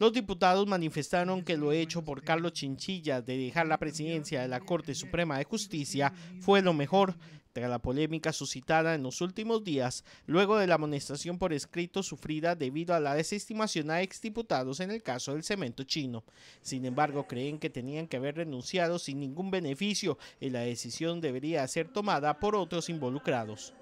Los diputados manifestaron que lo hecho por Carlos Chinchilla de dejar la presidencia de la Corte Suprema de Justicia fue lo mejor, tras la polémica suscitada en los últimos días, luego de la amonestación por escrito sufrida debido a la desestimación a exdiputados en el caso del cemento chino. Sin embargo, creen que tenían que haber renunciado sin ningún beneficio y la decisión debería ser tomada por otros involucrados.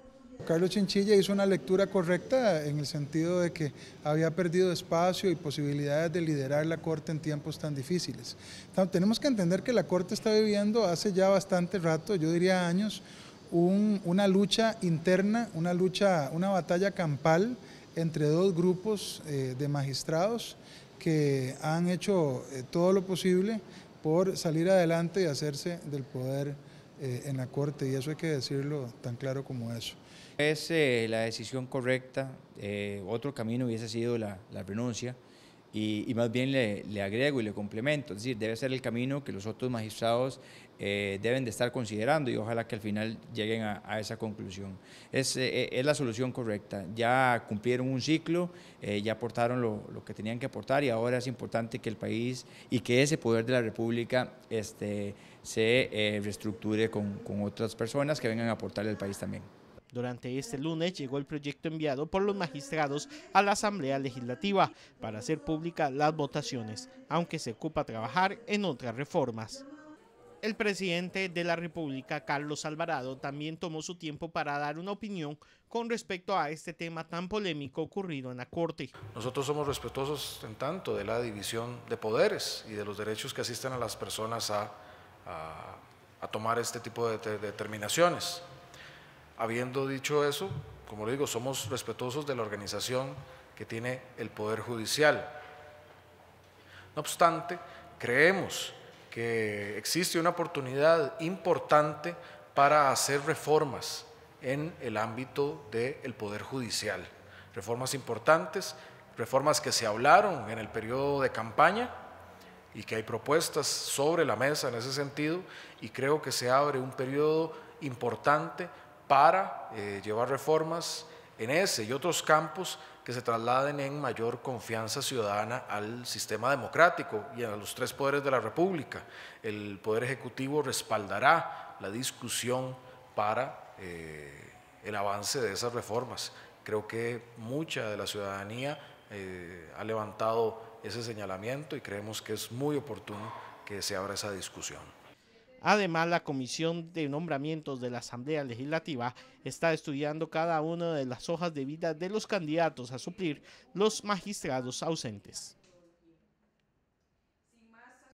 Carlos Chinchilla hizo una lectura correcta en el sentido de que había perdido espacio y posibilidades de liderar la Corte en tiempos tan difíciles. tenemos que entender que la Corte está viviendo hace ya bastante rato, yo diría años, una lucha interna, una lucha, una batalla campal entre dos grupos eh, de magistrados que han hecho eh, todo lo posible por salir adelante y hacerse del poder eh, en la Corte y eso hay que decirlo tan claro como eso. Es eh, la decisión correcta, eh, otro camino hubiese sido la, la renuncia y, más bien le, agrego y le complemento, es decir, debe ser el camino que los otros magistrados eh, deben de estar considerando y ojalá que al final lleguen a, esa conclusión. Es, eh, eh, es, la solución correcta, ya cumplieron un ciclo, ya aportaron lo, lo, que tenían que aportar y ahora es importante que el país y que ese poder de la República este, se reestructure con, con otras personas que vengan a aportarle al país también. Durante este lunes llegó el proyecto enviado por los magistrados a la Asamblea Legislativa para hacer públicas las votaciones, aunque se ocupa trabajar en otras reformas. El presidente de la República, Carlos Alvarado, también tomó su tiempo para dar una opinión con respecto a este tema tan polémico ocurrido en la Corte. Nosotros somos respetuosos en tanto de la división de poderes y de los derechos que asisten a las personas a, tomar este tipo de determinaciones. Habiendo dicho eso, como le digo, somos respetuosos de la organización que tiene el Poder Judicial. No obstante, creemos que existe una oportunidad importante para hacer reformas en el ámbito del Poder Judicial. Reformas importantes, reformas que se hablaron en el periodo de campaña y que hay propuestas sobre la mesa en ese sentido y creo que se abre un periodo importante para eh, llevar reformas en ese y otros campos que se trasladen en mayor confianza ciudadana al sistema democrático y a los tres poderes de la República. El Poder Ejecutivo respaldará la discusión para eh, el avance de esas reformas. Creo que mucha de la ciudadanía eh, ha levantado ese señalamiento y creemos que es muy oportuno que se abra esa discusión. Además, la Comisión de Nombramientos de la Asamblea Legislativa está estudiando cada una de las hojas de vida de los candidatos a suplir los magistrados ausentes.